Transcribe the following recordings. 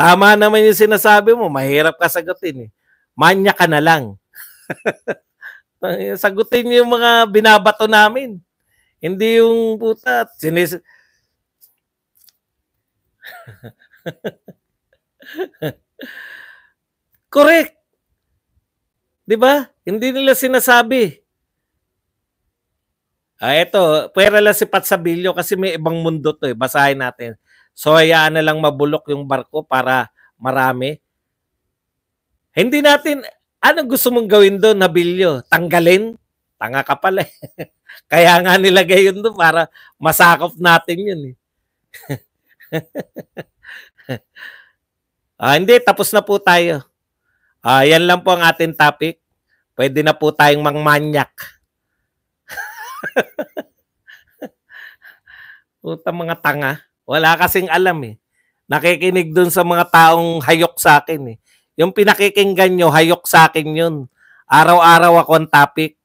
Tama naman yung sinasabi mo, mahirap ka sagutin eh. Manya ka na lang. sagutin yung mga binabato namin. Hindi yung puta. Sinis Correct. 'Di ba? Hindi nila sinasabi. Ah, eto, pwera lang si Pat Patsabilyo kasi may ibang mundo to eh. Basahin natin. So, hayaan na lang mabulok yung barko para marami. Hindi natin, anong gusto mong gawin doon, Nabilyo? Tanggalin? Tanga ka pala eh. Kaya nga nilagay yun doon para masakop natin yun eh. ah, hindi, tapos na po tayo. Ah, yan lang po ang ating topic. Pwede na po tayong mangmanyak. Puta mga tanga. Wala kasing alam eh. Nakikinig dun sa mga taong hayok sa akin eh. Yung pinakikinggan nyo, hayok sa akin yun. Araw-araw ako ang topic.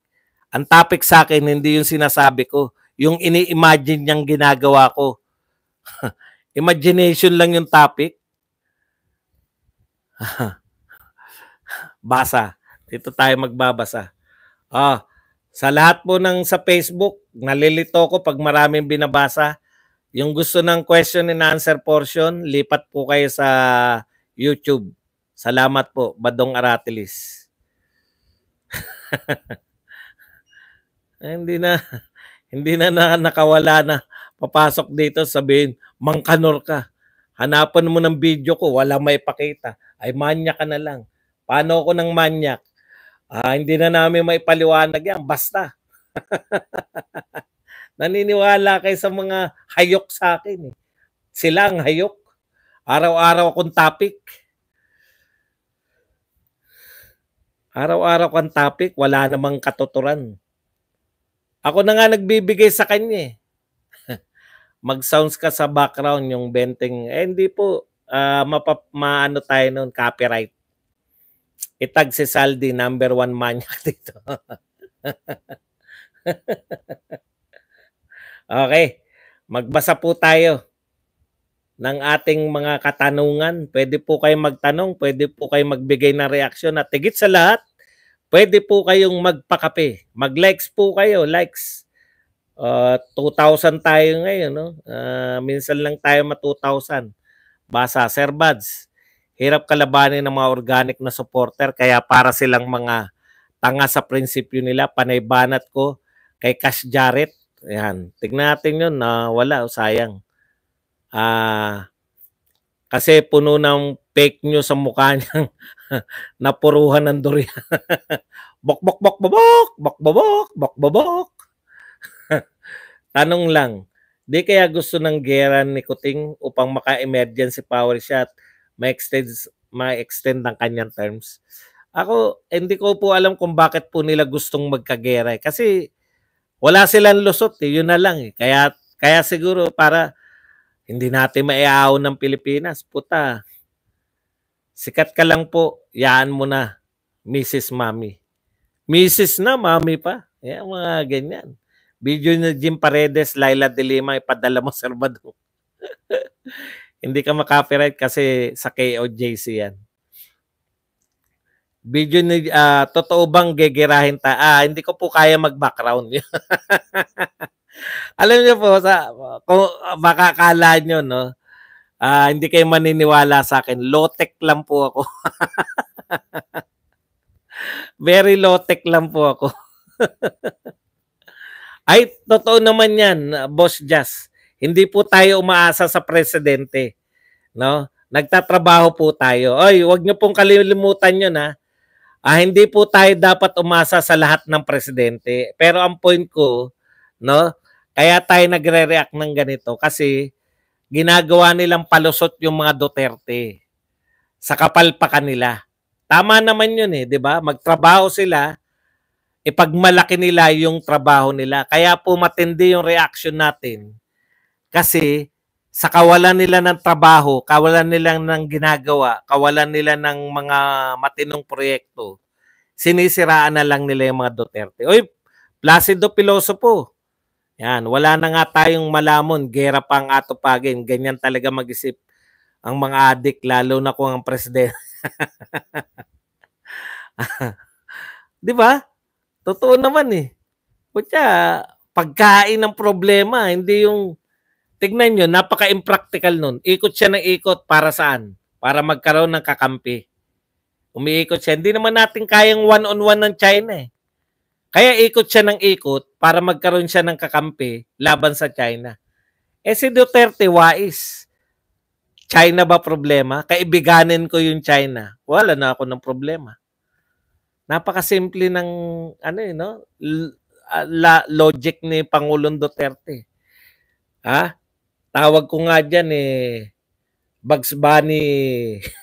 Ang topic sa akin, hindi yung sinasabi ko. Yung ini-imagine niyang ginagawa ko. Imagination lang yung topic. Basa. Dito tayo magbabasa. Ah, sa lahat po ng sa Facebook, nalilito ko pag maraming binabasa. Yung gusto ng question and answer portion, lipat po kayo sa YouTube. Salamat po, Badong Aratilis. Ay, hindi na hindi na, na nakawala na papasok dito sabihin, mangkanor ka. Hanapan mo ng video ko, wala may pakita. Ay, manya ka na lang. Paano ako ng manyak? Ah, hindi na namin maipaliwanag yan. Basta. Naniniwala kayo sa mga hayok sa akin. Eh. Sila ang hayok. Araw-araw akong topic. Araw-araw kang topic. Wala namang katuturan. Ako na nga nagbibigay sa kanya eh. Mag-sounds ka sa background yung benting. Eh, hindi po. Uh, mapap maano tayo noon, copyright itag si Saldi number one manyak dito. okay. Magbasa po tayo ng ating mga katanungan. Pwede po kayong magtanong, pwede po kayong magbigay ng reaksyon at higit sa lahat, pwede po kayong magpakape. Mag-likes po kayo, likes. Uh, 2,000 tayo ngayon, no? Uh, minsan lang tayo ma-2,000. Basa, Sir Bads, hirap kalabanin ng mga organic na supporter kaya para silang mga tanga sa prinsipyo nila. Panay banat ko kay Cash Jarrett. Ayan. Tignan natin yun na wala. Oh, sayang. Ah, kasi puno ng fake news sa mukha niyang napuruhan ng durian. bok, bok, bok, bok, bok, bok, bok, bok, Tanong lang, di kaya gusto ng gera ni Kuting upang maka-emergency power shot ma-extend ma-extend ng kanyang terms. Ako, hindi ko po alam kung bakit po nila gustong magkagera eh. Kasi wala silang lusot eh. Yun na lang eh. Kaya, kaya siguro para hindi natin maiaaw ng Pilipinas. Puta, sikat ka lang po. Yaan mo na, Mrs. Mami. Mrs. na, Mami pa. Yan, mga ganyan. Video ni Jim Paredes, Laila De Lima, ipadala mo sa Salvador. Hindi ka makopyright kasi sa KOJC yan. Video ni, uh, totoo bang gegerahin ta? Ah, hindi ko po kaya mag-background Alam niyo po, sa, kung makakala niyo, no? Uh, hindi kayo maniniwala sa akin. Low-tech lang po ako. Very low-tech lang po ako. Ay, totoo naman yan, Boss Jazz. Hindi po tayo umaasa sa presidente. No? Nagtatrabaho po tayo. Oy, wag niyo pong kalimutan 'yon ha. Ah, hindi po tayo dapat umasa sa lahat ng presidente. Pero ang point ko, no, kaya tayo nagre-react ng ganito kasi ginagawa nilang palusot yung mga Duterte sa kapalpakan nila. Tama naman yun eh, di ba? Magtrabaho sila, ipagmalaki nila yung trabaho nila. Kaya po matindi yung reaction natin kasi sa kawalan nila ng trabaho, kawalan nila ng ginagawa, kawalan nila ng mga matinong proyekto, sinisiraan na lang nila yung mga Duterte. Oy, Placido Pilosopo. Yan, wala na nga tayong malamon, gera pa ang atupagin. Ganyan talaga mag-isip ang mga adik, lalo na kung ang presidente. Di ba? Totoo naman eh. Kutya, pagkain ng problema, hindi yung Tignan nyo, napaka-impractical nun. Ikot siya ng ikot para saan? Para magkaroon ng kakampi. Umiikot siya. Hindi naman natin kayang one-on-one ng China eh. Kaya ikot siya ng ikot para magkaroon siya ng kakampi laban sa China. Eh si Duterte, wais. China ba problema? Kaibiganin ko yung China. Wala na ako ng problema. Napakasimple ng ano eh, no? L- ah, la- logic ni Pangulong Duterte. Ha? Ah, Tawag ko nga dyan eh, Bugs Bunny.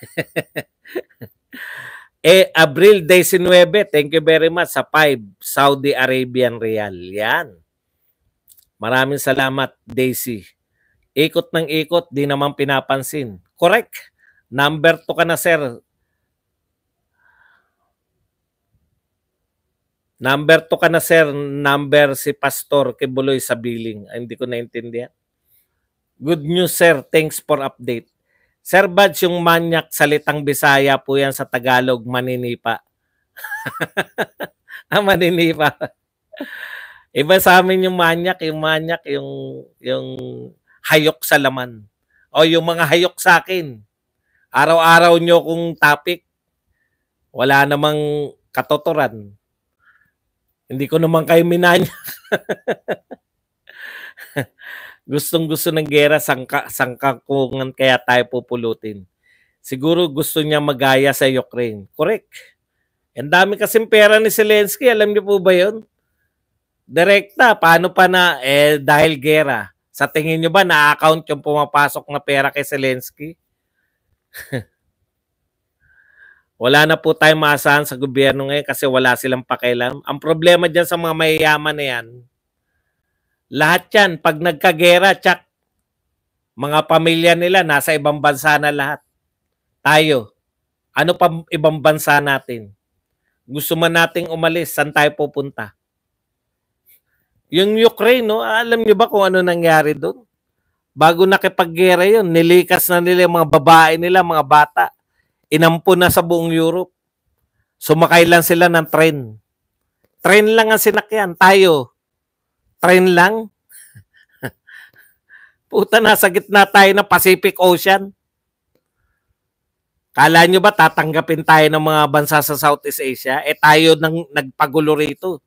eh, Abril 19, thank you very much, sa 5, Saudi Arabian Real. Yan. Maraming salamat, Daisy. Ikot ng ikot, di naman pinapansin. Correct. Number 2 ka na, sir. Number 2 ka na, sir. Number si Pastor Kebuloy sa billing. Ay, hindi ko naintindihan. Good news sir, thanks for update. Sir Bads, yung manyak salitang Bisaya po yan sa Tagalog, maninipa. ah, maninipa. Iba sa amin yung manyak, yung manyak, yung, yung hayok sa laman. O yung mga hayok sa akin. Araw-araw nyo kung topic. Wala namang katotoran. Hindi ko naman kayo minanyak. gustong-gusto ng gera, sangka, sangkakungan kaya tayo pupulutin. Siguro gusto niya magaya sa Ukraine. Correct. Ang dami kasi pera ni Zelensky, alam niyo po ba yon Direkta, paano pa na, eh, dahil gera. Sa tingin niyo ba, na-account yung pumapasok na pera kay Zelensky? wala na po tayong maasahan sa gobyerno ngayon kasi wala silang pakialam. Ang problema diyan sa mga mayayaman na yan, lahat yan, pag nagkagera, tsak, mga pamilya nila nasa ibang bansa na lahat. Tayo, ano pa ibang bansa natin? Gusto man nating umalis, saan tayo pupunta? Yung Ukraine, no, alam niyo ba kung ano nangyari doon? Bago nakipaggera yon nilikas na nila yung mga babae nila, mga bata. Inampo na sa buong Europe. Sumakay lang sila ng tren. Tren lang ang sinakyan. Tayo, train lang. Puta, nasa gitna tayo ng Pacific Ocean. Kala nyo ba tatanggapin tayo ng mga bansa sa Southeast Asia? Eh tayo nang nagpagulo rito.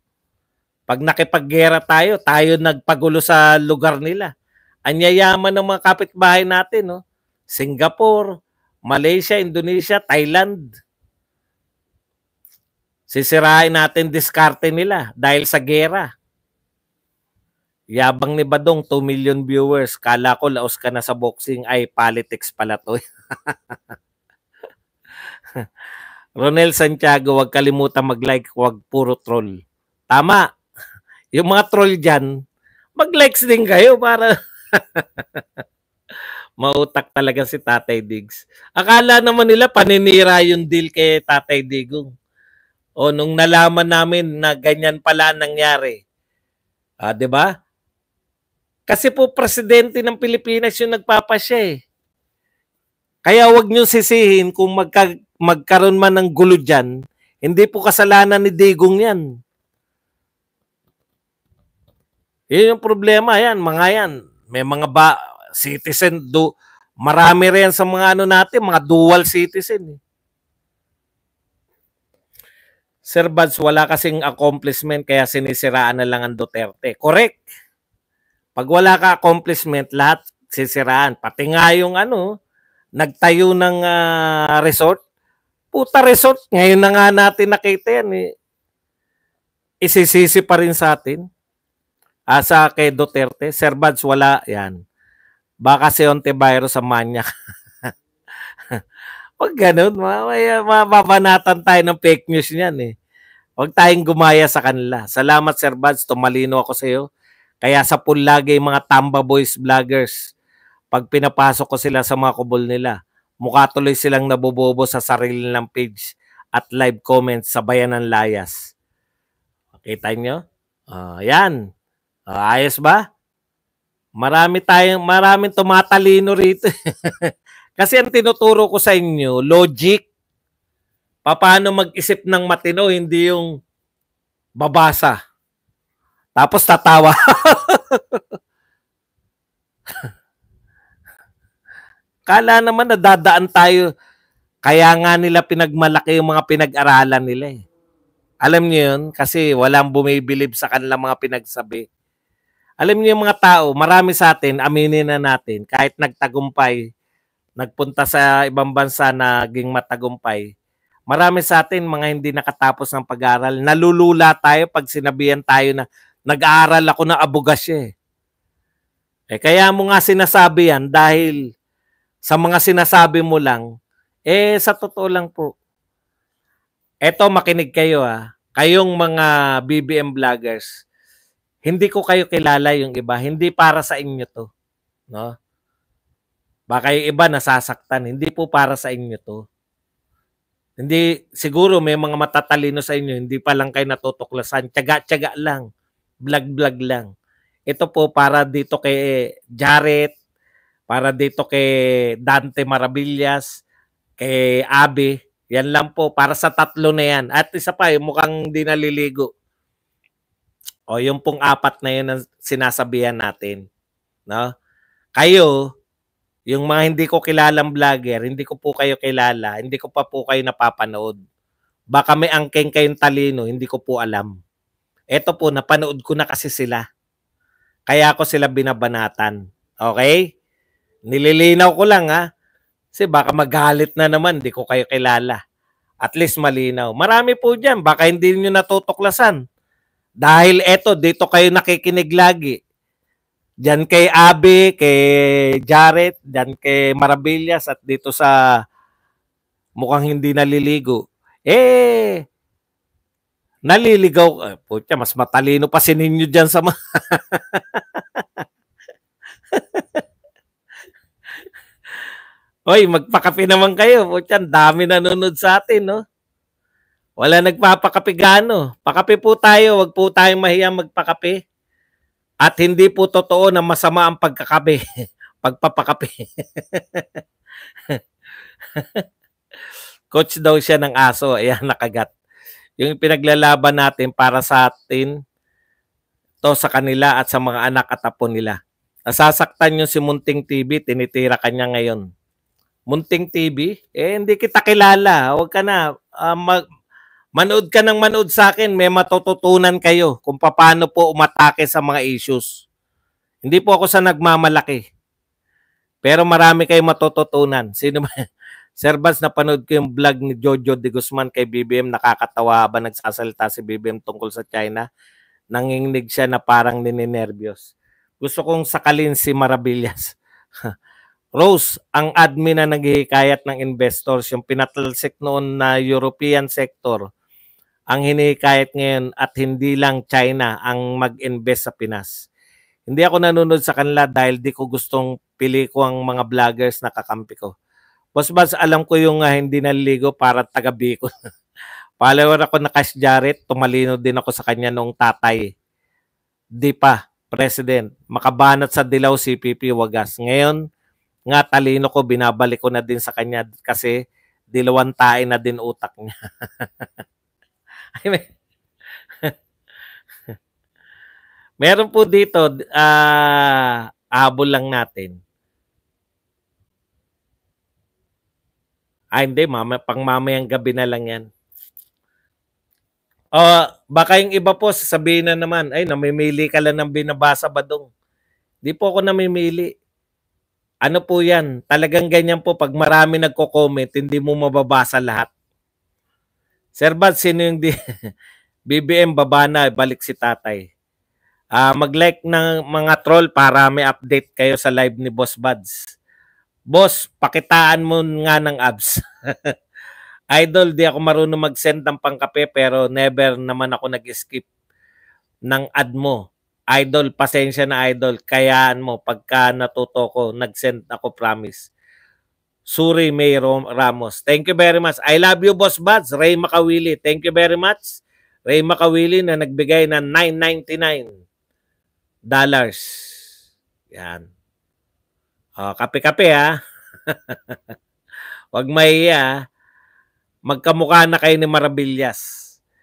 Pag nakipaggera tayo, tayo nagpagulo sa lugar nila. Anyayaman ng mga kapitbahay natin, no? Singapore, Malaysia, Indonesia, Thailand. Sisirain natin diskarte nila dahil sa gera. Yabang ni Badong, 2 million viewers. Kala ko laos ka na sa boxing. Ay, politics pala to. Ronel Santiago, huwag kalimutan mag-like, huwag puro troll. Tama. Yung mga troll dyan, mag-likes din kayo para mautak talaga si Tatay Diggs. Akala naman nila paninira yung deal kay Tatay Digong. O nung nalaman namin na ganyan pala nangyari. Ah, 'di ba? Kasi po presidente ng Pilipinas yung nagpapasya eh. Kaya huwag niyo sisihin kung magka, magkaroon man ng gulo dyan, hindi po kasalanan ni Digong yan. Yun yung problema yan, mga yan. May mga ba, citizen, do, marami rin sa mga ano natin, mga dual citizen. Eh. Sir Bads, wala kasing accomplishment kaya sinisiraan na lang ang Duterte. Correct. Pag wala ka accomplishment, lahat sisiraan. Pati nga yung ano, nagtayo ng uh, resort. Puta resort, ngayon na nga natin nakita yan. Eh. Isisisi pa rin sa atin. Asa ah, kay Duterte, Sir Bads, wala yan. Baka si Ontivirus sa manyak. Huwag ganun. Mababanatan tayo ng fake news niyan eh. Huwag tayong gumaya sa kanila. Salamat Sir Bads, tumalino ako sa iyo. Kaya sa pool lagi yung mga Tamba Boys vloggers. Pag pinapasok ko sila sa mga kubol nila, mukha tuloy silang nabobobo sa sarili ng page at live comments sa Bayan ng Layas. Makita nyo? Uh, yan. Uh, ayos ba? Marami tayong, maraming tumatalino rito. Kasi ang tinuturo ko sa inyo, logic. Paano mag-isip ng matino, hindi yung babasa. Tapos tatawa. Kala naman na dadaan tayo. Kaya nga nila pinagmalaki yung mga pinag-aralan nila eh. Alam niyo yun? Kasi walang bumibilib sa kanila mga pinagsabi. Alam niyo yung mga tao, marami sa atin, aminin na natin, kahit nagtagumpay, nagpunta sa ibang bansa naging matagumpay, marami sa atin mga hindi nakatapos ng pag-aral, nalulula tayo pag sinabihan tayo na Nag-aaral ako na abogasye. Eh eh. kaya mo nga sinasabi yan dahil sa mga sinasabi mo lang, eh sa totoo lang po. Eto makinig kayo ha. Ah. Kayong mga BBM vloggers, hindi ko kayo kilala yung iba. Hindi para sa inyo to. No? Baka yung iba nasasaktan. Hindi po para sa inyo to. Hindi, siguro may mga matatalino sa inyo, hindi pa lang kayo natutuklasan. Tiyaga-tiyaga lang vlog-vlog lang. Ito po para dito kay Jared, para dito kay Dante Marabillas, kay Abe. Yan lang po, para sa tatlo na yan. At isa pa, yung mukhang di naliligo. O yung pong apat na yun ang sinasabihan natin. No? Kayo, yung mga hindi ko kilalang vlogger, hindi ko po kayo kilala, hindi ko pa po kayo napapanood. Baka may angking kayong talino, hindi ko po alam eto po, napanood ko na kasi sila. Kaya ako sila binabanatan. Okay? Nililinaw ko lang ha. Kasi baka magalit na naman, di ko kayo kilala. At least malinaw. Marami po dyan, baka hindi nyo natutuklasan. Dahil eto, dito kayo nakikinig lagi. Diyan kay Abi, kay Jared, diyan kay Marabillas at dito sa mukhang hindi naliligo. Eh, naliligaw, eh, putya, mas matalino pa sininyo diyan sa mga... Hoy, magpakape naman kayo. Putya, dami nanonood sa atin, no? Wala nagpapakape gano. Pakape po tayo, wag po tayong mahiya magpakape. At hindi po totoo na masama ang pagkakape. Pagpapakape. Coach daw siya ng aso. Ayan, nakagat. Yung pinaglalaban natin para sa atin, to sa kanila at sa mga anak at apo nila. Nasasaktan yung si Munting TV, tinitira kanya ngayon. Munting TV, eh hindi kita kilala. Huwag ka na. Uh, mag, manood ka ng manood sa akin, may matututunan kayo kung paano po umatake sa mga issues. Hindi po ako sa nagmamalaki. Pero marami kayong matututunan. Sino ba? Sir Vance, napanood ko yung vlog ni Jojo de Guzman kay BBM. Nakakatawa ba nagsasalita si BBM tungkol sa China? Nanginginig siya na parang nininervyos. Gusto kong sakalin si Marabillas. Rose, ang admin na naghihikayat ng investors, yung pinatalsik noon na European sector, ang hinihikayat ngayon at hindi lang China ang mag-invest sa Pinas. Hindi ako nanonood sa kanila dahil di ko gustong pili ko ang mga vloggers na kakampi ko mas mas alam ko yung uh, hindi naliligo para taga Bicol. Follower ako na Cash Jarrett, tumalino din ako sa kanya noong tatay. Di pa, President. Makabanat sa dilaw CPP Wagas. Ngayon, nga talino ko, binabalik ko na din sa kanya kasi dilawan tayo na din utak niya. Meron po dito, uh, ah, abo lang natin. Ay, ah, hindi, mama, pang mamayang gabi na lang yan. Uh, baka yung iba po, sasabihin na naman, ay, namimili ka lang ng binabasa ba dong? Di po ako namimili. Ano po yan? Talagang ganyan po, pag marami nagko-comment, hindi mo mababasa lahat. Sir Bad, sino yung di... BBM baba na, balik si tatay. Uh, mag-like ng mga troll para may update kayo sa live ni Boss Buds. Boss, pakitaan mo nga ng abs. Idol, di ako marunong mag-send ng pangkape pero never naman ako nag-skip ng ad mo. Idol, pasensya na idol. Kayaan mo pagka natuto ko, nag-send ako promise. Suri May Ramos. Thank you very much. I love you, Boss Buds. Ray Makawili. Thank you very much. Ray Makawili na nagbigay ng $9.99. Dollars. Yan. Oh, kape-kape ha. Huwag mahiya. Magkamukha na kayo ni Marabillas.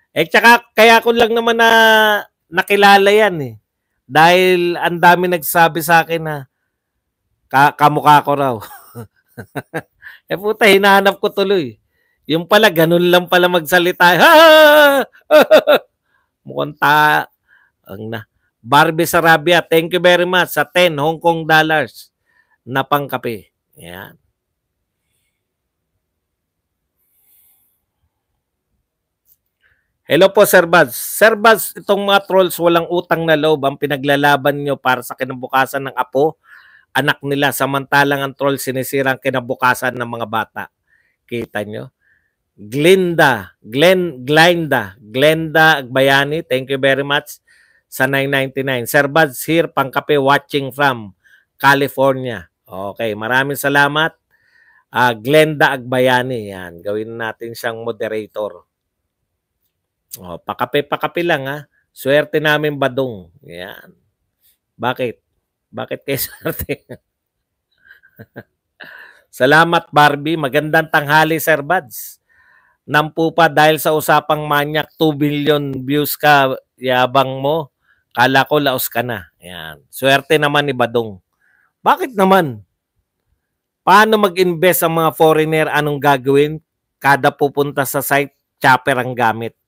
Eh tsaka kaya ko lang naman na nakilala yan eh. Dahil ang dami nagsabi sa akin na ka kamukha ko raw. eh puta, hinahanap ko tuloy. Yung pala, ganun lang pala magsalita. Ha! Mukhang ta... Ang na. Barbie Sarabia, thank you very much. Sa 10 Hong Kong dollars na pangkape. Yan. Hello po, Sir Bats. Sir Bats, itong mga trolls walang utang na loob ang pinaglalaban nyo para sa kinabukasan ng apo, anak nila, samantalang ang troll sinisira ang kinabukasan ng mga bata. Kita nyo? Glinda, Glen, Glinda, Glenda Agbayani, thank you very much sa 999. Sir Bats here, pangkape watching from California. Okay, maraming salamat. Uh, Glenda Agbayani, yan. Gawin natin siyang moderator. Oh, pakape, pakape lang ha. Ah. Swerte namin badong. Yan. Bakit? Bakit kayo swerte? Salamat Barbie. Magandang tanghali Sir Bads. Nampu pa dahil sa usapang manyak 2 billion views ka yabang mo. Kala ko laos ka na. Yan. Swerte naman ni Badong. Bakit naman? Paano mag-invest ang mga foreigner? Anong gagawin? Kada pupunta sa site, chopper ang gamit.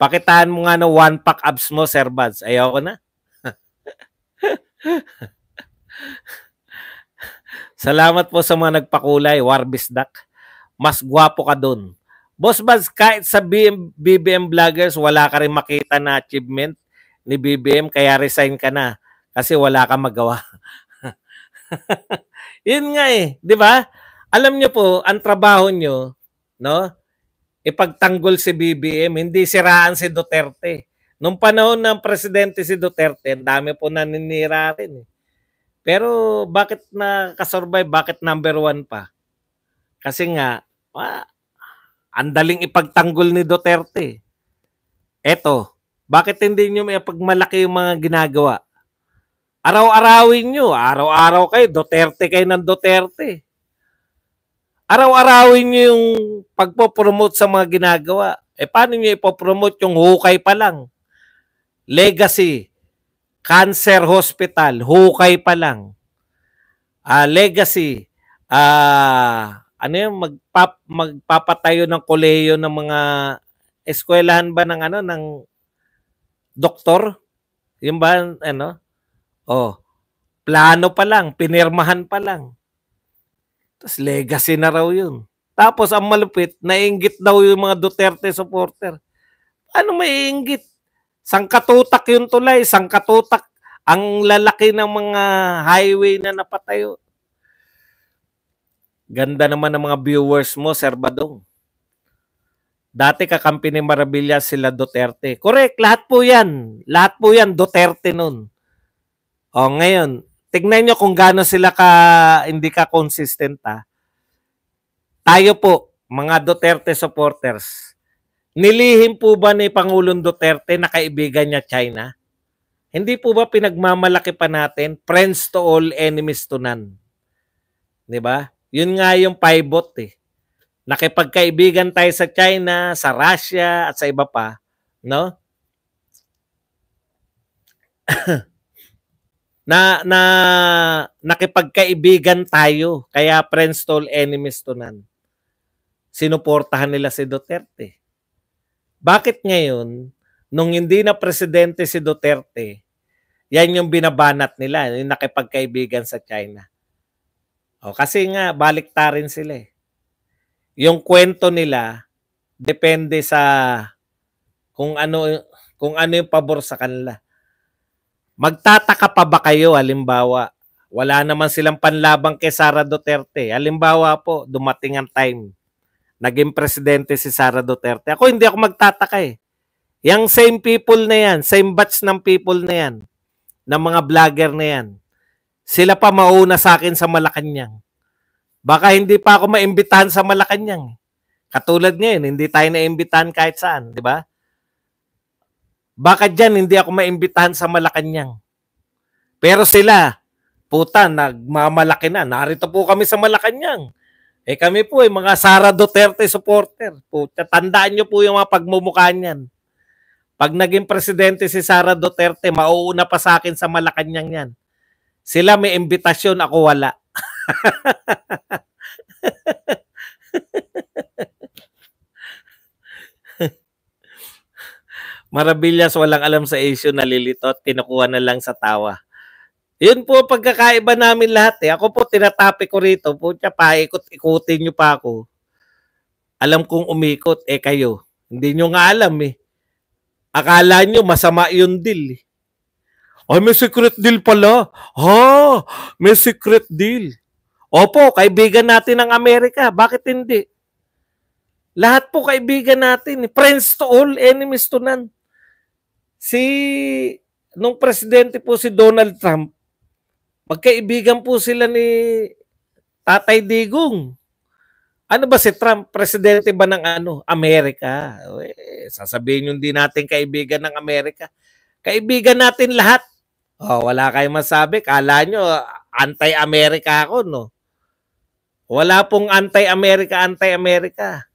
Pakitaan mo nga na one pack abs mo, Sir Bads. Ayoko na. Salamat po sa mga nagpakulay, Warbis Duck. Mas gwapo ka doon. Boss Baz, kahit sa BM, BBM vloggers, wala ka rin makita na achievement ni BBM, kaya resign ka na kasi wala kang magawa. Yun nga eh, di ba? Alam nyo po, ang trabaho nyo, no? Ipagtanggol si BBM, hindi siraan si Duterte. Nung panahon ng presidente si Duterte, ang dami po naninira rin eh. Pero bakit na kasurvive? Bakit number one pa? Kasi nga, ah, ang daling ipagtanggol ni Duterte. Eto, bakit hindi nyo may pagmalaki yung mga ginagawa? Araw-arawin nyo. Araw-araw kayo. Duterte kayo ng Duterte. Araw-arawin nyo yung pagpopromote sa mga ginagawa. E paano nyo ipopromote yung hukay pa lang? Legacy. Cancer Hospital. Hukay pa lang. Uh, legacy. Ah... Uh, ano yung magpap, magpapatayo ng koleyo ng mga eskwelahan ba ng ano ng doktor? Yung ba ano? Oh, plano pa lang, pinirmahan pa lang. Tapos legacy na raw yun. Tapos ang malupit, nainggit daw yung mga Duterte supporter. Ano may inggit? Sangkatutak yung tulay, sangkatutak ang lalaki ng mga highway na napatayo. Ganda naman ng mga viewers mo, Sir Badong. Dati kakampi ni Marabilla sila Duterte. Correct, lahat po yan. Lahat po yan, Duterte nun. O ngayon, tignan nyo kung gaano sila ka, hindi ka consistent ha. Tayo po, mga Duterte supporters, nilihim po ba ni Pangulong Duterte na kaibigan niya China? Hindi po ba pinagmamalaki pa natin, friends to all, enemies to none? 'Di ba? Yun nga yung pivot eh. Nakipagkaibigan tayo sa China, sa Russia, at sa iba pa. No? na na nakipagkaibigan tayo kaya friends to all enemies to none sinuportahan nila si Duterte bakit ngayon nung hindi na presidente si Duterte yan yung binabanat nila yung nakipagkaibigan sa China o, oh, kasi nga, balikta rin sila eh. Yung kwento nila, depende sa kung ano kung ano yung pabor sa kanila. Magtataka pa ba kayo halimbawa wala naman silang panlabang kay Sara Duterte. Halimbawa po, dumating ang time naging presidente si Sara Duterte. Ako hindi ako magtataka eh. Yang same people na yan, same batch ng people na yan, ng mga vlogger na yan, sila pa mauna sa akin sa Malacanang. Baka hindi pa ako maimbitahan sa Malacanang. Katulad ngayon, hindi tayo naimbitahan kahit saan, di ba? Baka dyan hindi ako maimbitahan sa Malacanang. Pero sila, puta, nagmamalaki na. Narito po kami sa Malacanang. Eh kami po ay eh, mga Sara Duterte supporter. Puta, tandaan niyo po yung mga pagmumukha niyan. Pag naging presidente si Sara Duterte, mauuna pa sa akin sa Malacanang yan. Sila may imbitasyon, ako wala. Marabillas, walang alam sa issue, nalilito at kinukuha na lang sa tawa. Yun po pagkakaiba namin lahat eh. Ako po tinatapi ko rito, putya paikot ikutin niyo pa ako. Alam kong umikot eh kayo. Hindi niyo nga alam eh. Akala niyo masama yung deal eh. Ay, may secret deal pala. Ha? May secret deal. Opo, kaibigan natin ng Amerika. Bakit hindi? Lahat po kaibigan natin. Friends to all, enemies to none. Si, nung presidente po si Donald Trump, magkaibigan po sila ni Tatay Digong. Ano ba si Trump? Presidente ba ng ano? Amerika. Eh, sasabihin yung din natin kaibigan ng Amerika. Kaibigan natin lahat. Oh, wala kayong masabi. Kala nyo, anti-America ako, no? Wala pong anti-America, anti-America.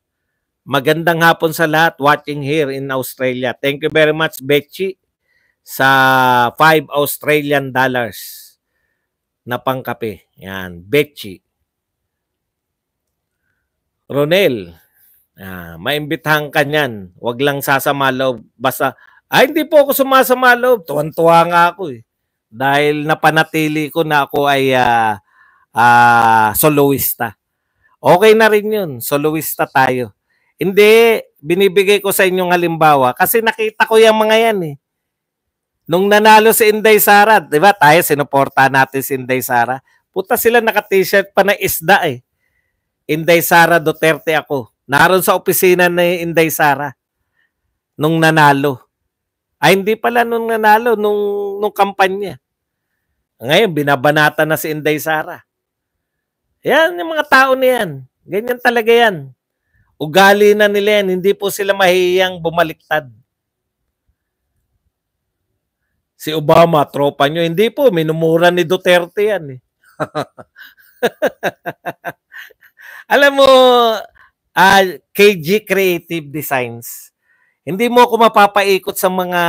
Magandang hapon sa lahat watching here in Australia. Thank you very much, Bechi, sa 5 Australian dollars na pangkape. Yan, Bechi. Ronel, ah, maimbitahan ka niyan. Huwag lang sasama loob. Basta, ay, hindi po ako sumasama loob. Tuwan-tuwa nga ako eh dahil napanatili ko na ako ay uh, uh, soloista. Okay na rin yun, soloista tayo. Hindi, binibigay ko sa inyong halimbawa kasi nakita ko yung mga yan eh. Nung nanalo si Inday Sara, di ba tayo sinuporta natin si Inday Sara, puta sila naka-t-shirt pa na isda eh. Inday Sara Duterte ako. Naroon sa opisina ni Inday Sara nung nanalo. Ay, hindi pala nung nanalo, nung, nung kampanya. Ngayon, binabanata na si Inday Sara. Yan, yung mga tao na yan. Ganyan talaga yan. Ugali na nila yan. Hindi po sila mahiyang bumaliktad. Si Obama, tropa nyo. Hindi po, minumura ni Duterte yan. Eh. Alam mo, uh, ah, KG Creative Designs, hindi mo ako mapapaikot sa mga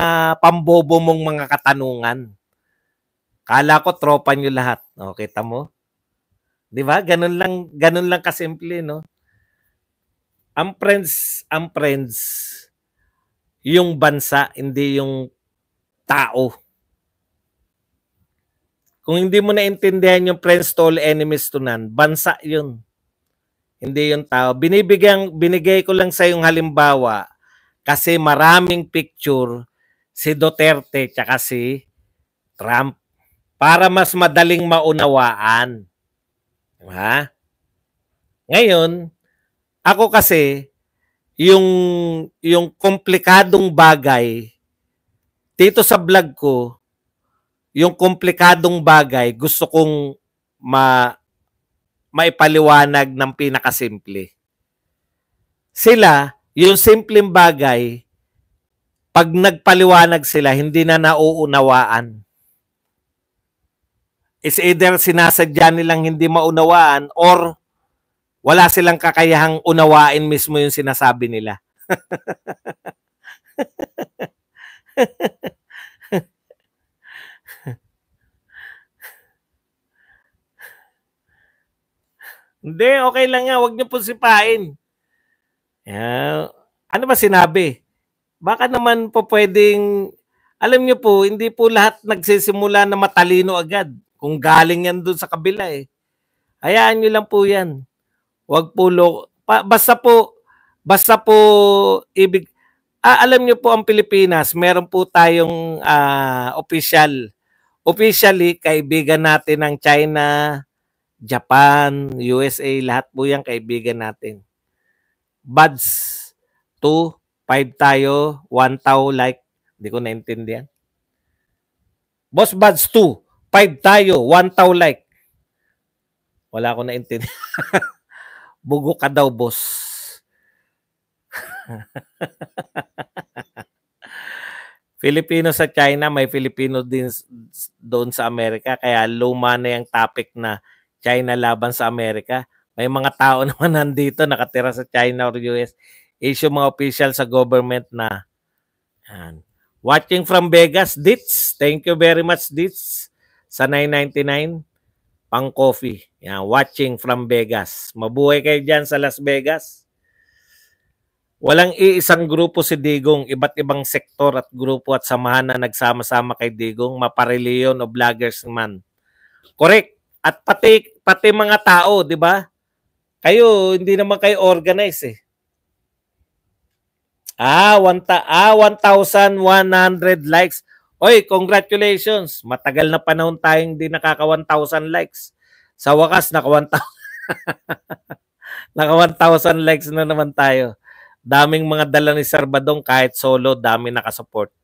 pambobo mong mga katanungan. Kala ko tropa niyo lahat. O, kita mo? 'Di ba? Ganun lang, ganun lang kasimple, no? Ang friends, ang friends yung bansa, hindi yung tao. Kung hindi mo naintindihan yung friends to all enemies to none, bansa 'yun. Hindi yung tao. Binibigyan, binigay ko lang sa yung halimbawa kasi maraming picture si Duterte tsaka si Trump para mas madaling maunawaan. Ha? Ngayon, ako kasi yung yung komplikadong bagay dito sa vlog ko, yung komplikadong bagay gusto kong ma maipaliwanag ng pinakasimple. Sila, yung simpleng bagay, pag nagpaliwanag sila, hindi na nauunawaan is either sinasadya nilang hindi maunawaan or wala silang kakayahang unawain mismo yung sinasabi nila. Hindi, okay lang nga. Huwag niyo po sipain. Yeah. Ano ba sinabi? Baka naman po pwedeng, alam niyo po, hindi po lahat nagsisimula na matalino agad. Kung galing yan doon sa kabila eh. Hayaan nyo lang po yan. Huwag po lo- pa, basta po basta po ibig ah, alam niyo po ang Pilipinas, meron po tayong ah, official officially kaibigan natin ang China, Japan, USA, lahat po yan kaibigan natin. Buds 2, 5 tayo, 1 tao like, hindi ko naintindihan. Boss Buds 2, Five tayo, one tau like. Wala ko na intindi. Bugo ka daw, boss. Filipino sa China, may Filipino din doon sa Amerika. Kaya luma na yung topic na China laban sa Amerika. May mga tao naman nandito nakatira sa China or US. Issue mga official sa government na. Yan. Watching from Vegas, Dits. Thank you very much, Dits sa 999 pang coffee. Yan, watching from Vegas. Mabuhay kayo dyan sa Las Vegas. Walang iisang grupo si Digong, iba't ibang sektor at grupo at samahan na nagsama-sama kay Digong, mapareliyon o vloggers man. Correct. At pati, pati mga tao, di ba? Kayo, hindi naman kayo organize eh. Ah, 1,100 ah, likes. Oy, congratulations. Matagal na panahon tayong hindi nakaka 1,000 likes. Sa wakas, naka 1,000 naka likes na naman tayo. Daming mga dala ni Sarbadong kahit solo, dami nakasupport.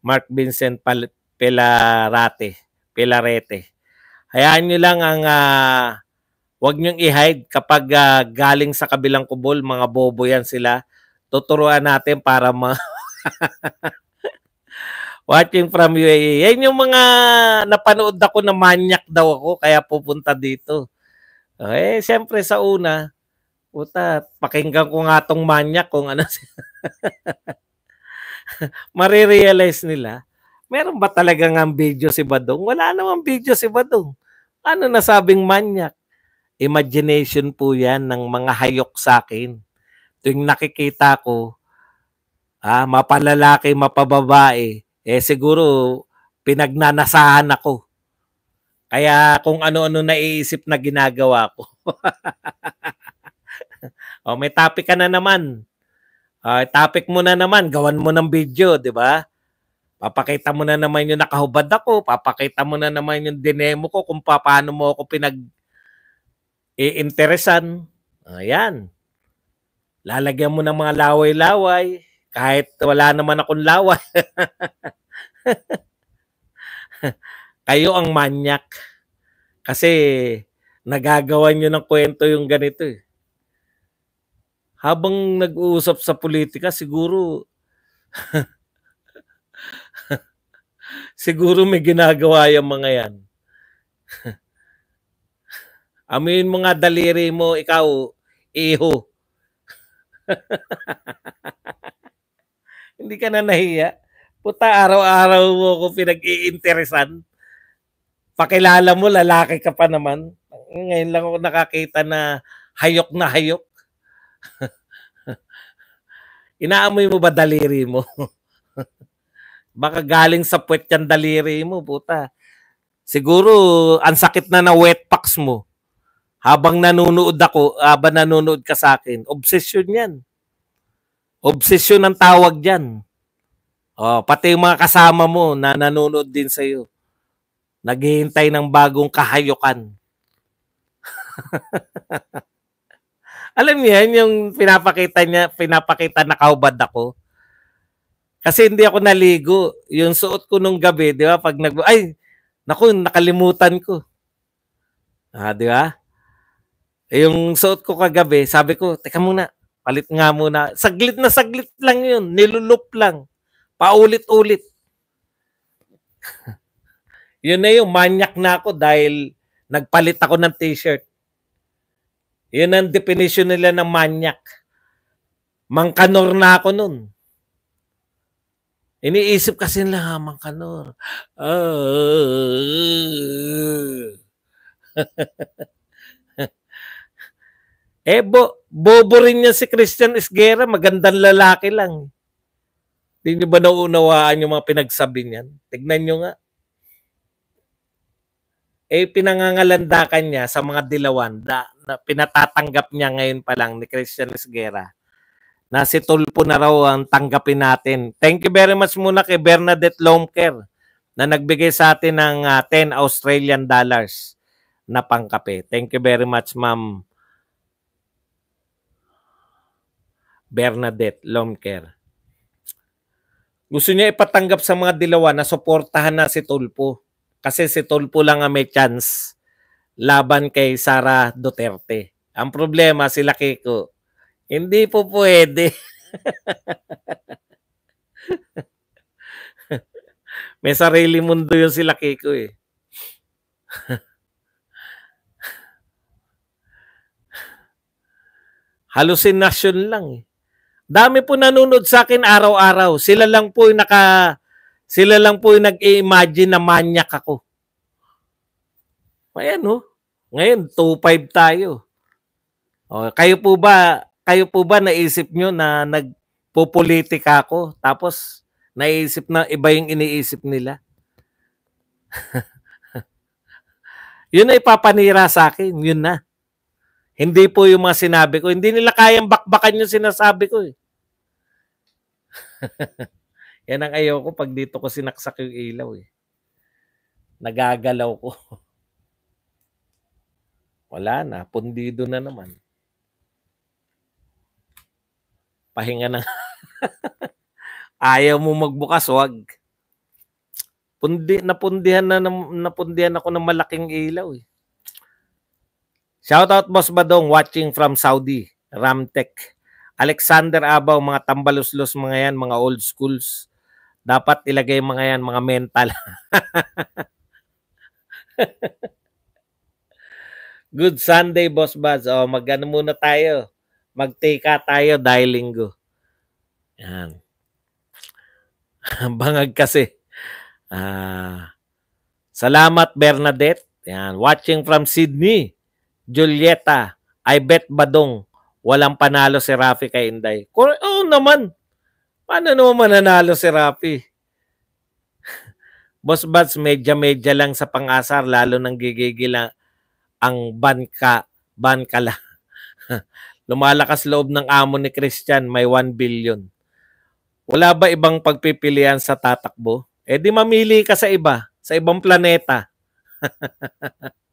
Mark Vincent Pal- Pelarate, Pelarete. Hayaan nyo lang ang uh, ah, wag nyong i-hide kapag uh, galing sa kabilang kubol, mga bobo yan sila. Tuturuan natin para ma watching from UAE. Yan yung mga napanood ako na manyak daw ako kaya pupunta dito. Eh, siyempre sa una, puta, pakinggan ko nga tong manyak kung ano. Marirealize nila, meron ba talaga ng video si Badong? Wala namang video si Badong. Ano nasabing manyak? Imagination po yan ng mga hayok sa akin. Tuwing nakikita ko, ah, mapalalaki, mapababae, eh siguro pinagnanasahan ako. Kaya kung ano-ano naiisip na ginagawa ko. o oh, may topic ka na naman. Uh, topic mo na naman, gawan mo ng video, di ba? Papakita mo na naman yung nakahubad ako, papakita mo na naman yung dinemo ko kung paano mo ako pinag iinteresan. Ayan. Lalagyan mo ng mga laway-laway kahit wala naman akong lawa. Kayo ang manyak. Kasi nagagawa nyo ng kwento yung ganito eh. Habang nag-uusap sa politika, siguro siguro may ginagawa yung mga yan. Amin mga daliri mo, ikaw, iho. Hindi ka na nahiya. Puta, araw-araw mo ko pinag-iinteresan. Pakilala mo, lalaki ka pa naman. Ngayon lang ako nakakita na hayok na hayok. Inaamoy mo ba daliri mo? Baka galing sa puwet yan daliri mo, puta. Siguro, ang sakit na na wet packs mo. Habang nanonood ako, habang nanonood ka sa akin, obsession yan. Obsesyon ang tawag dyan. Oh, pati yung mga kasama mo na nanonood din sa iyo. Naghihintay ng bagong kahayokan. Alam niyo yan, yung pinapakita niya, pinapakita na kaubad ako. Kasi hindi ako naligo. Yung suot ko nung gabi, di ba? Pag nag... Ay, naku, nakalimutan ko. Ah, di ba? Eh, yung suot ko kagabi, sabi ko, teka muna, Palit nga muna. Saglit na saglit lang yun. Nilulup lang. Paulit-ulit. yun na yung manyak na ako dahil nagpalit ako ng t-shirt. Yun ang definition nila ng manyak. Mangkanor na ako nun. Iniisip kasi nila, ha, ah, mangkanor. Oh. Ebo, Bobo rin yan si Christian Esguera. Magandang lalaki lang. Hindi nyo ba nauunawaan yung mga pinagsabi niyan? Tignan niyo nga. Eh, pinangangalandakan niya sa mga dilawan da, na pinatatanggap niya ngayon pa lang ni Christian Esguera na si Tulpo na raw ang tanggapin natin. Thank you very much muna kay Bernadette Lomker na nagbigay sa atin ng uh, ah, 10 Australian dollars na pangkape. Thank you very much, ma'am. Bernadette Lomker. Gusto niya ipatanggap sa mga dilawa na suportahan na si Tulpo. Kasi si Tulpo lang ang may chance laban kay Sara Duterte. Ang problema, si Lakiko, hindi po pwede. may sarili mundo yun si Lakiko eh. Halusinasyon lang eh. Dami po nanonood sa akin araw-araw. Sila lang po yung naka sila lang po yung nag-imagine na manyak ako. Ayan oh. Ngayon 25 tayo. O, oh, kayo po ba kayo po ba naisip nyo na nagpopolitika ako tapos naisip na iba yung iniisip nila? yun ay papanira sa akin, yun na. Hindi po yung mga sinabi ko. Hindi nila kayang bakbakan yung sinasabi ko. Eh. Yan ang ayoko pag dito ko sinaksak yung ilaw. Eh. Nagagalaw ko. Wala na. Pundido na naman. Pahinga na. Ayaw mo magbukas, wag. Pundi, napundihan na napundihan ako ng malaking ilaw eh. Shoutout Boss Badong watching from Saudi, Ramtech. Alexander Abaw, mga tambaluslos mga yan, mga old schools. Dapat ilagay mga yan, mga mental. Good Sunday, Boss Buds. O, oh, magano muna tayo. Magtika tayo dahil linggo. Yan. Bangag kasi. Ah, salamat, Bernadette. Yan. Watching from Sydney. Julieta, I bet Badong, walang panalo si Rafi kay Inday. Oo oh, naman. Paano naman mananalo si Rafi? Boss Bats, medya-medya lang sa pangasar, lalo nang gigigila ang banka, banka lang. Lumalakas loob ng amo ni Christian, may 1 billion. Wala ba ibang pagpipilian sa tatakbo? Eh di mamili ka sa iba, sa ibang planeta.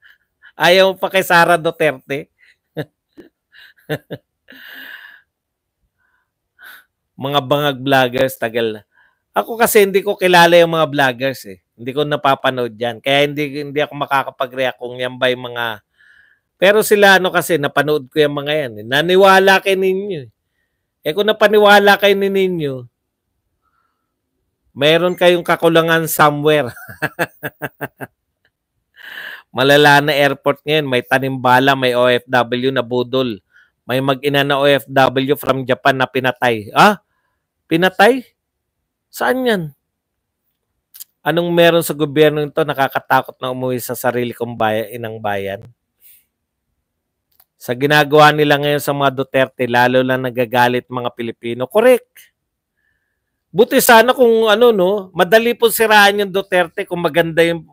Ayaw pa kay Sara Duterte. mga bangag vloggers, tagal na. Ako kasi hindi ko kilala yung mga vloggers eh. Hindi ko napapanood yan. Kaya hindi, hindi ako makakapag-react kung yan ba yung mga... Pero sila ano kasi, napanood ko yung mga yan. Eh. Naniwala kay ninyo. Eh, eh kung napaniwala kay ninyo, meron kayong kakulangan somewhere. malala na airport ngayon. May tanim bala, may OFW na budol. May mag-ina na OFW from Japan na pinatay. Ah? Pinatay? Saan yan? Anong meron sa gobyerno nito nakakatakot na umuwi sa sarili kong bayan, inang bayan? Sa ginagawa nila ngayon sa mga Duterte, lalo lang nagagalit mga Pilipino. Correct. Buti sana kung ano no, madali po sirahan yung Duterte kung maganda yung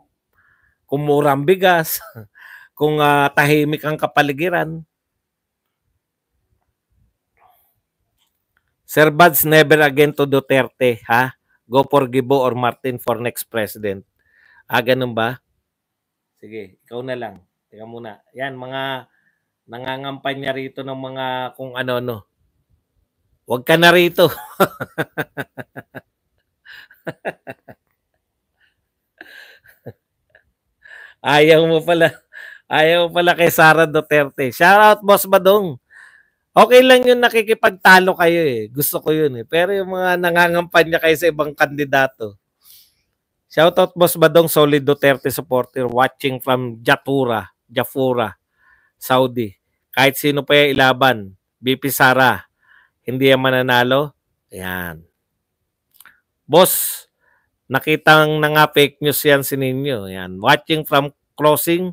kung mura ang bigas, kung uh, tahimik ang kapaligiran. Sir Bads, never again to Duterte, ha? Go for Gibo or Martin for next president. Ah, ganun ba? Sige, ikaw na lang. Teka muna. Yan, mga nangangampanya rito ng mga kung ano-ano. Huwag ka na rito. Ayaw mo pala. Ayaw mo pala kay Sara Duterte. Shout out, Boss Badong. Okay lang yung nakikipagtalo kayo eh. Gusto ko yun eh. Pero yung mga nangangampanya kayo sa ibang kandidato. Shout out, Boss Badong, solid Duterte supporter watching from Jatura, Jafura, Saudi. Kahit sino pa yung ilaban, BP Sara, hindi yan mananalo. Yan. Boss, Nakitang na nga fake news yan si Ninyo. Yan. Watching from crossing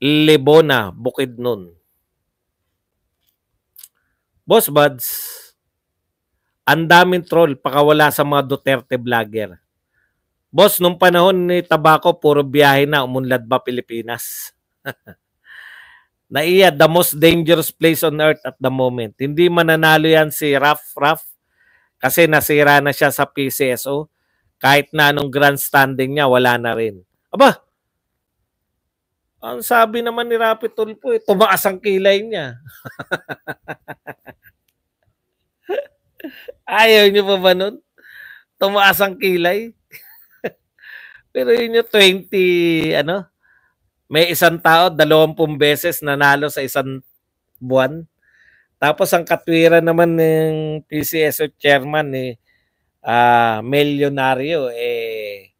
Lebona, bukid nun. Boss Buds, ang daming troll pakawala sa mga Duterte vlogger. Boss, nung panahon ni Tabaco, puro biyahe na, umunlad ba Pilipinas? Naiya, the most dangerous place on earth at the moment. Hindi mananalo yan si Raf Raf kasi nasira na siya sa PCSO. Kahit na anong grandstanding niya, wala na rin. Aba, ang sabi naman ni Rapid Tulpo, eh, tumaas ang kilay niya. Ayaw niyo pa ba nun? Tumaas ang kilay? Pero yun yung 20, ano, may isang tao, dalawampung beses nanalo sa isang buwan. Tapos ang katwira naman ng PCSO chairman, eh, uh, milyonaryo, eh,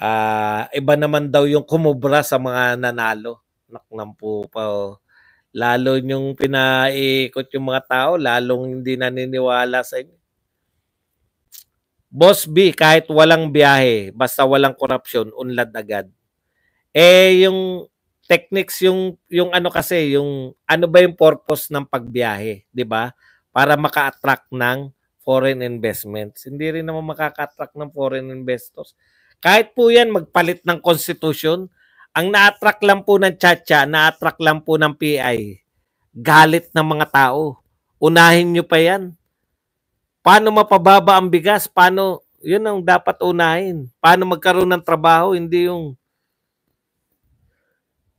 uh, iba naman daw yung kumubra sa mga nanalo. po pa, oh. Lalo yung pinaikot yung mga tao, lalong hindi naniniwala sa inyo. Boss B, kahit walang biyahe, basta walang korupsyon, unlad agad. Eh, yung techniques, yung, yung ano kasi, yung ano ba yung purpose ng pagbiyahe, di ba? Para maka-attract ng foreign investments. Hindi rin naman makaka-attract ng foreign investors. Kahit po yan, magpalit ng constitution, ang na-attract lang po ng chacha, na-attract lang po ng PI, galit ng mga tao. Unahin nyo pa yan. Paano mapababa ang bigas? Paano, yun ang dapat unahin. Paano magkaroon ng trabaho, hindi yung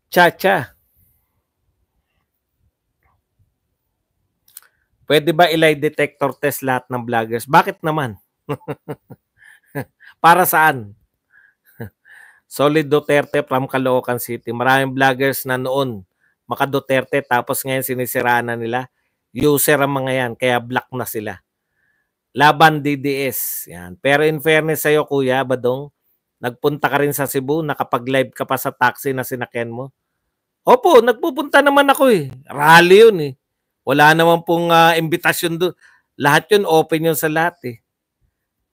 chacha. Pwede ba ilay detector test lahat ng vloggers? Bakit naman? Para saan? Solid Duterte from Caloocan City. Maraming vloggers na noon maka Duterte tapos ngayon sinisiraan na nila. User ang mga yan kaya black na sila. Laban DDS. Yan. Pero in fairness sa'yo kuya Badong, nagpunta ka rin sa Cebu, nakapag-live ka pa sa taxi na sinakyan mo. Opo, nagpupunta naman ako eh. Rally yun eh. Wala naman pong uh, imbitasyon doon. Lahat yun, open yun sa lahat eh.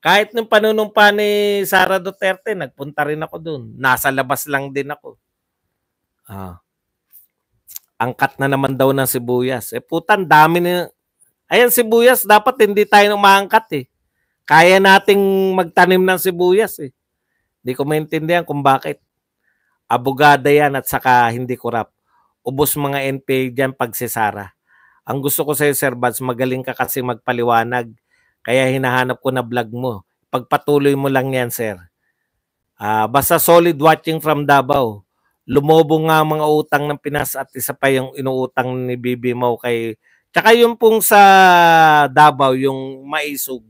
Kahit nung panunumpa ni Sara Duterte, nagpunta rin ako doon. Nasa labas lang din ako. Ah. Angkat na naman daw ng sibuyas. Eh putan, dami na. Ayan sibuyas, dapat hindi tayo umaangkat eh. Kaya nating magtanim ng sibuyas eh. Hindi ko maintindihan kung bakit. Abogada yan at saka hindi korap. Ubos mga NPA dyan pag si Sara. Ang gusto ko sa'yo, Sir Bats, magaling ka kasi magpaliwanag. Kaya hinahanap ko na vlog mo. Pagpatuloy mo lang yan, Sir. Uh, basta solid watching from Davao. Lumobo nga mga utang ng Pinas at isa pa yung inuutang ni Bibi Mau kay... Tsaka yung pong sa Davao, yung maisog.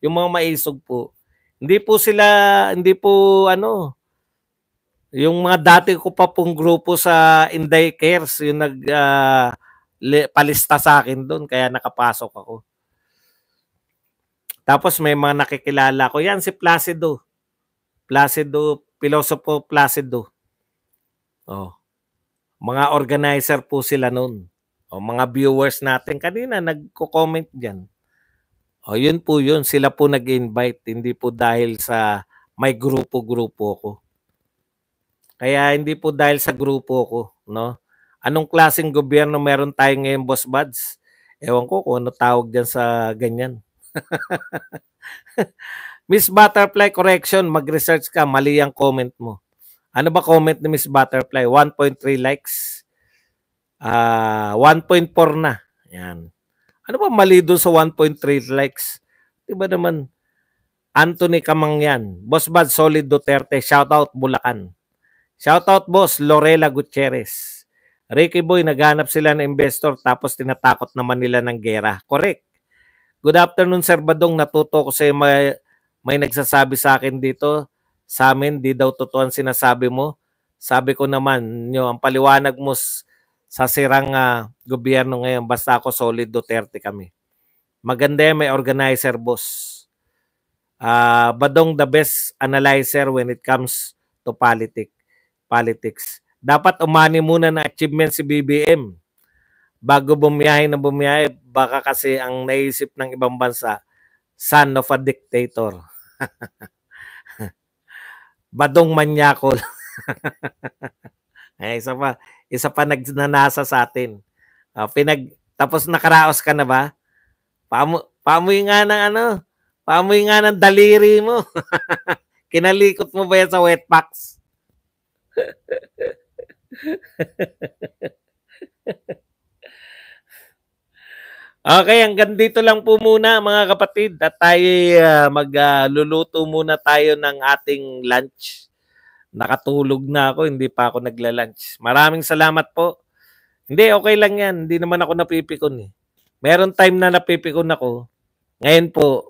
Yung mga maisog po. Hindi po sila, hindi po ano, yung mga dati ko pa pong grupo sa Inday Cares, yung nag... Uh, le, palista sa akin doon kaya nakapasok ako. Tapos may mga nakikilala ko. Yan si Placido. Placido, Pilosopo Placido. Oh. Mga organizer po sila noon. O oh, mga viewers natin kanina nagko-comment diyan. oh, yun po yun, sila po nag-invite, hindi po dahil sa may grupo-grupo ko. Kaya hindi po dahil sa grupo ko, no? Anong klaseng gobyerno meron tayo ngayon, Boss Buds? Ewan ko kung ano tawag dyan sa ganyan. Miss Butterfly, correction, mag-research ka, mali ang comment mo. Ano ba comment ni Miss Butterfly? 1.3 likes. Uh, ah, 1.4 na. Yan. Ano ba mali doon sa 1.3 likes? Diba naman, Anthony Kamangyan, Boss Bad Solid Duterte, shoutout Bulacan. Shoutout Boss Lorela Gutierrez. Ricky Boy, naghanap sila ng investor tapos tinatakot naman nila ng gera. Correct. Good afternoon, Sir Badong. Natuto ko sa'yo may, may nagsasabi sa akin dito. Sa amin, di daw totoo ang sinasabi mo. Sabi ko naman, nyo, ang paliwanag mo sa sirang uh, gobyerno ngayon, basta ako solid Duterte kami. Maganda yan, may organizer, boss. Uh, Badong the best analyzer when it comes to politics. politics dapat umani muna ng achievement si BBM bago bumiyahe na bumiyahe. Baka kasi ang naisip ng ibang bansa, son of a dictator. Badong manyakol. eh, isa pa, isa pa nagnanasa sa atin. Uh, pinag, tapos nakaraos ka na ba? Pamu, pamuy nga ng ano, pamuy nga ng daliri mo. Kinalikot mo ba yan sa wet packs? okay, hanggang dito lang po muna mga kapatid at tayo uh, magluluto uh, muna tayo ng ating lunch. Nakatulog na ako, hindi pa ako nagla-lunch. Maraming salamat po. Hindi, okay lang yan. Hindi naman ako napipikon eh. Meron time na napipikon ako. Ngayon po,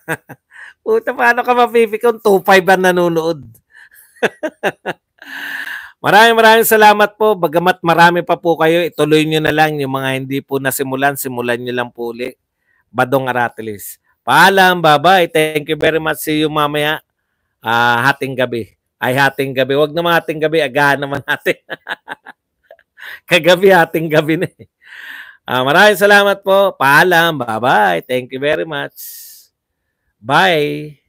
puta paano ka mapipikon? 2.5 ang nanonood. Maraming maraming salamat po. Bagamat marami pa po kayo, ituloy nyo na lang yung mga hindi po nasimulan. Simulan nyo lang po uli. Badong Aratilis. Paalam, bye-bye. Thank you very much. See you mamaya. Uh, hating gabi. Ay, hating gabi. Huwag naman hating gabi. Agahan naman natin. Kagabi, hating gabi na eh. Uh, maraming salamat po. Paalam. Bye-bye. Thank you very much. Bye.